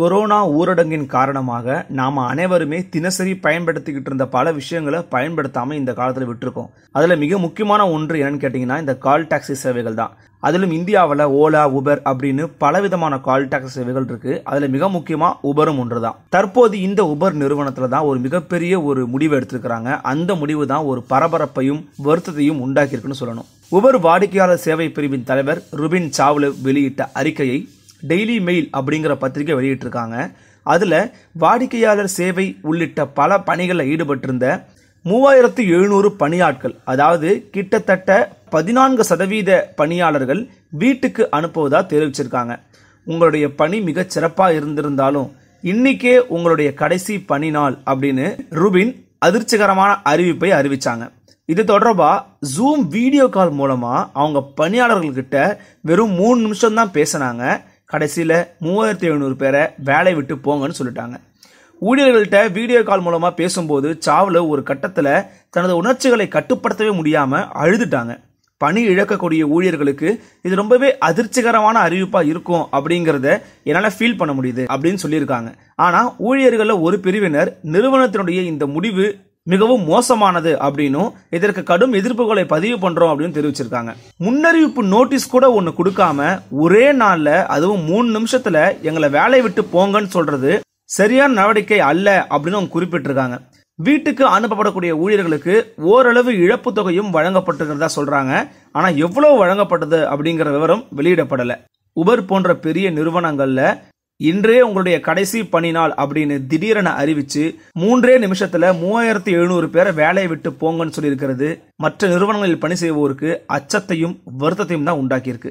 corona ஊரடங்கின் காரணமாக நாம் அனைவருமே தினசரி பயன்படுத்திக்கிட்டு இருந்த பல விஷயங்களை பயன்படுத்தாமல் இந்த காலத்தில் விட்டுருக்கோம் அதில் மிக முக்கியமான ஒன்று என்னன்னு கேட்டிங்கன்னா இந்த கால் டாக்ஸி சேவைகள் தான் அதிலும் இந்தியாவில் ஓலா உபர் அப்படின்னு பலவிதமான கால் டாக்ஸி சேவைகள் இருக்குது அதில் மிக முக்கியமாக உபரும் ஒன்று தான் தற்போது இந்த உபர் நிறுவனத்தில் தான் ஒரு மிகப்பெரிய ஒரு முடிவு எடுத்திருக்கிறாங்க அந்த முடிவு தான் ஒரு பரபரப்பையும் வருத்தத்தையும் உண்டாக்கியிருக்குன்னு சொல்லணும் உபர் வாடிக்கையாளர் சேவை பிரிவின் தலைவர் ருபின் சாவ்லு வெளியிட்ட அறிக்கையை டெய்லி மெயில் அப்படிங்கிற பத்திரிகை வெளியிட்டிருக்காங்க அதில் வாடிக்கையாளர் சேவை உள்ளிட்ட பல பணிகளில் ஈடுபட்டிருந்த மூவாயிரத்து எழுநூறு பணியாட்கள் அதாவது கிட்டத்தட்ட பதினான்கு சதவீத பணியாளர்கள் வீட்டுக்கு அனுப்புவதாக தெரிவிச்சிருக்காங்க உங்களுடைய பணி மிக சிறப்பாக இருந்திருந்தாலும் இன்னைக்கே உங்களுடைய கடைசி பணி நாள் அப்படின்னு ருபின் அதிர்ச்சிகரமான அறிவிப்பை அறிவிச்சாங்க இது தொடர்பாக ஜூம் வீடியோ கால் மூலமாக அவங்க பணியாளர்கள்கிட்ட வெறும் மூணு நிமிஷம் தான் பேசினாங்க கடைசியில் மூவாயிரத்தி எழுநூறு பேரை வேலை விட்டு போங்கன்னு சொல்லிட்டாங்க ஊழியர்கள்ட்ட வீடியோ கால் மூலமாக பேசும்போது சாவில் ஒரு கட்டத்தில் தனது உணர்ச்சிகளை கட்டுப்படுத்தவே முடியாமல் அழுதுட்டாங்க பணி இழக்கக்கூடிய ஊழியர்களுக்கு இது ரொம்பவே அதிர்ச்சிகரமான அறிவிப்பாக இருக்கும் அப்படிங்கிறத என்னால் ஃபீல் பண்ண முடியுது அப்படின்னு சொல்லியிருக்காங்க ஆனால் ஊழியர்களில் ஒரு பிரிவினர் நிறுவனத்தினுடைய இந்த முடிவு மிகவும் மோசமானது அப்படின்னும் இதற்கு கடும் எதிர்ப்புகளை பதிவு பண்றோம் அப்படின்னு தெரிவிச்சிருக்காங்க முன்னறிவிப்பு நோட்டீஸ் கூட ஒன்று கொடுக்காம ஒரே நாளில் அதுவும் மூணு நிமிஷத்துல எங்களை வேலையை விட்டு போங்கன்னு சொல்றது சரியான நடவடிக்கை அல்ல அப்படின்னு அவங்க குறிப்பிட்டிருக்காங்க வீட்டுக்கு அனுப்பப்படக்கூடிய ஊழியர்களுக்கு ஓரளவு இழப்பு தொகையும் வழங்கப்பட்டிருக்கிறதா சொல்றாங்க ஆனா எவ்வளவு வழங்கப்பட்டது அப்படிங்கிற விவரம் வெளியிடப்படலை உபர் போன்ற பெரிய நிறுவனங்கள்ல இன்றே உங்களுடைய கடைசி பணி நாள் அப்படின்னு திடீரென அறிவிச்சு மூன்றே நிமிஷத்துல மூவாயிரத்தி எழுநூறு பேரை வேலையை விட்டு போங்கன்னு சொல்லியிருக்கிறது மற்ற நிறுவனங்களில் பணி செய்வோருக்கு அச்சத்தையும் வருத்தத்தையும் தான் உண்டாக்கியிருக்கு